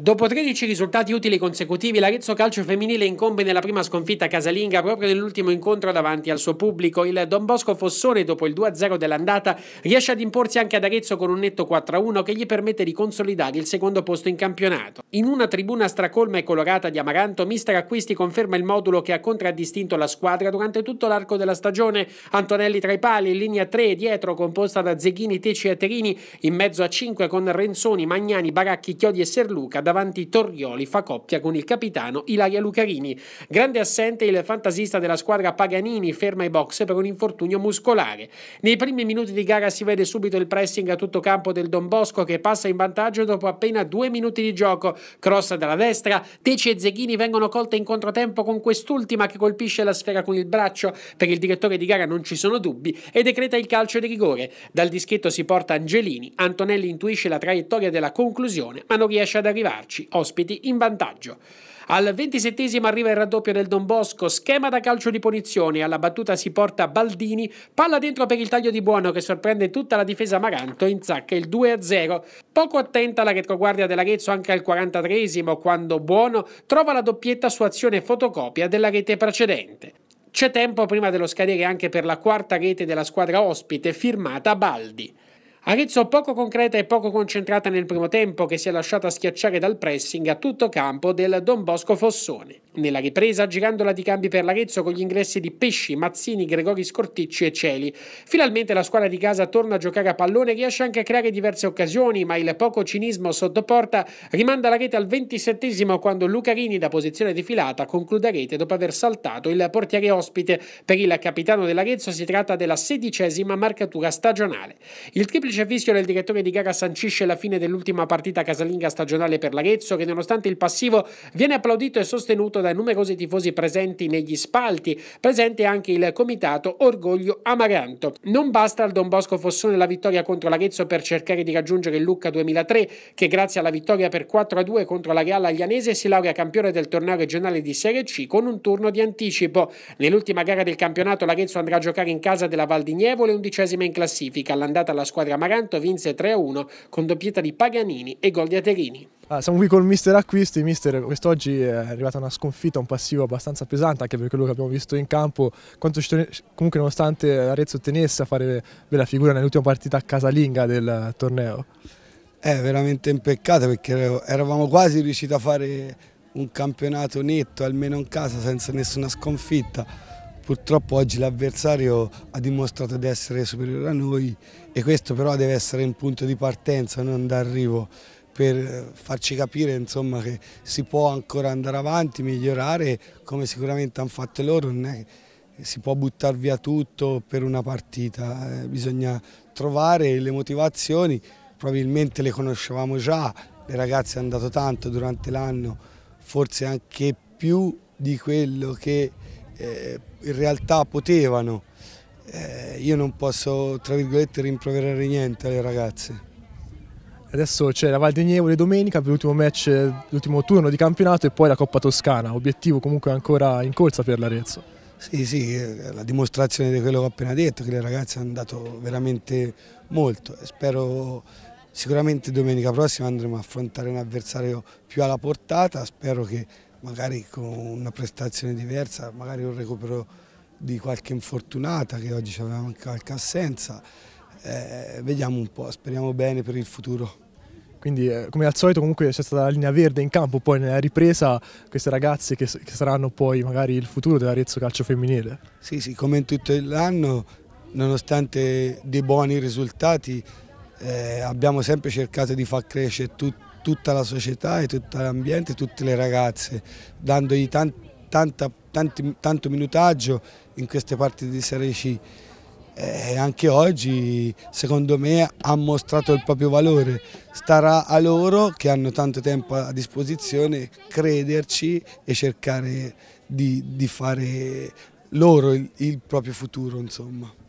Dopo 13 risultati utili consecutivi, l'Arezzo Calcio Femminile incombe nella prima sconfitta casalinga proprio nell'ultimo incontro davanti al suo pubblico. Il Don Bosco Fossone, dopo il 2-0 dell'andata, riesce ad imporsi anche ad Arezzo con un netto 4-1 che gli permette di consolidare il secondo posto in campionato. In una tribuna stracolma e colorata di Amaranto, Mister Acquisti conferma il modulo che ha contraddistinto la squadra durante tutto l'arco della stagione. Antonelli tra i pali, in linea 3 dietro, composta da Zeghini, Teci e Terini, in mezzo a 5 con Renzoni, Magnani, Baracchi, Chiodi e Serluca davanti Torrioli fa coppia con il capitano Ilaria Lucarini. Grande assente il fantasista della squadra Paganini ferma i box per un infortunio muscolare. Nei primi minuti di gara si vede subito il pressing a tutto campo del Don Bosco che passa in vantaggio dopo appena due minuti di gioco. Cross dalla destra, Teci e Zeghini vengono colte in controtempo con quest'ultima che colpisce la sfera con il braccio. Per il direttore di gara non ci sono dubbi e decreta il calcio di rigore. Dal dischetto si porta Angelini, Antonelli intuisce la traiettoria della conclusione ma non riesce ad arrivare giocarci, ospiti in vantaggio. Al ventisettesimo arriva il raddoppio del Don Bosco, schema da calcio di punizione, alla battuta si porta Baldini, palla dentro per il taglio di Buono che sorprende tutta la difesa Maranto in zacca il 2-0. Poco attenta la retroguardia dell'Arezzo anche al 43 quando Buono trova la doppietta su azione fotocopia della rete precedente. C'è tempo prima dello scadere anche per la quarta rete della squadra ospite firmata Baldi. Arizzo poco concreta e poco concentrata nel primo tempo che si è lasciata schiacciare dal pressing a tutto campo del Don Bosco Fossone. Nella ripresa girandola di cambi per l'Arezzo con gli ingressi di Pesci, Mazzini, Gregori Scorticci e Celi. Finalmente la squadra di casa torna a giocare a pallone e riesce anche a creare diverse occasioni, ma il poco cinismo sotto porta rimanda la rete al 27 quando Lucarini da posizione di conclude la rete dopo aver saltato il portiere ospite. Per il capitano dell'Arezzo si tratta della sedicesima marcatura stagionale. Il triplice fischio del direttore di gara sancisce la fine dell'ultima partita casalinga stagionale per l'Arezzo che nonostante il passivo viene applaudito e sostenuto da per numerosi tifosi presenti negli spalti, presente anche il comitato Orgoglio Amaranto. Non basta al Don Bosco Fossone la vittoria contro l'Arezzo per cercare di raggiungere il Lucca 2003, che grazie alla vittoria per 4-2 contro la Real Aglianese si laurea campione del torneo regionale di Serie C con un turno di anticipo. Nell'ultima gara del campionato l'Arezzo andrà a giocare in casa della Val di Nievole, undicesima in classifica. All'andata la squadra Amaranto vinse 3-1 con doppietta di Paganini e gol di Aterini. Ah, siamo qui con il mister acquisti, mister quest'oggi è arrivata una sconfitta, un passivo abbastanza pesante anche per quello che abbiamo visto in campo, quanto ci comunque nonostante Arezzo tenesse a fare bella figura nell'ultima partita casalinga del torneo. È veramente un peccato perché eravamo quasi riusciti a fare un campionato netto, almeno in casa, senza nessuna sconfitta. Purtroppo oggi l'avversario ha dimostrato di essere superiore a noi e questo però deve essere un punto di partenza, non d'arrivo. arrivo per eh, farci capire insomma, che si può ancora andare avanti, migliorare come sicuramente hanno fatto loro, non è che si può buttare via tutto per una partita, eh, bisogna trovare le motivazioni, probabilmente le conoscevamo già, le ragazze hanno dato tanto durante l'anno, forse anche più di quello che eh, in realtà potevano. io non posso, tra virgolette, rimproverare niente alle ragazze. Adesso c'è la Val di Nievole domenica per l'ultimo match, l'ultimo turno di campionato e poi la Coppa Toscana, obiettivo comunque ancora in corsa per l'Arezzo. Sì, sì, la dimostrazione di quello che ho appena detto, che le ragazze hanno dato veramente molto spero sicuramente domenica prossima andremo a affrontare un avversario più alla portata, spero che magari con una prestazione diversa, magari un recupero di qualche infortunata che oggi avevamo anche qualche assenza eh, vediamo un po', speriamo bene per il futuro. Quindi eh, come al solito comunque c'è stata la linea verde in campo, poi nella ripresa queste ragazze che, che saranno poi magari il futuro dell'Arezzo Calcio Femminile. Sì, sì, come in tutto l'anno, nonostante dei buoni risultati, eh, abbiamo sempre cercato di far crescere tut, tutta la società e tutto l'ambiente, tutte le ragazze, dandogli tan, tanta, tanti, tanto minutaggio in queste parti di Serie C eh, anche oggi secondo me ha mostrato il proprio valore, starà a loro che hanno tanto tempo a disposizione crederci e cercare di, di fare loro il, il proprio futuro insomma.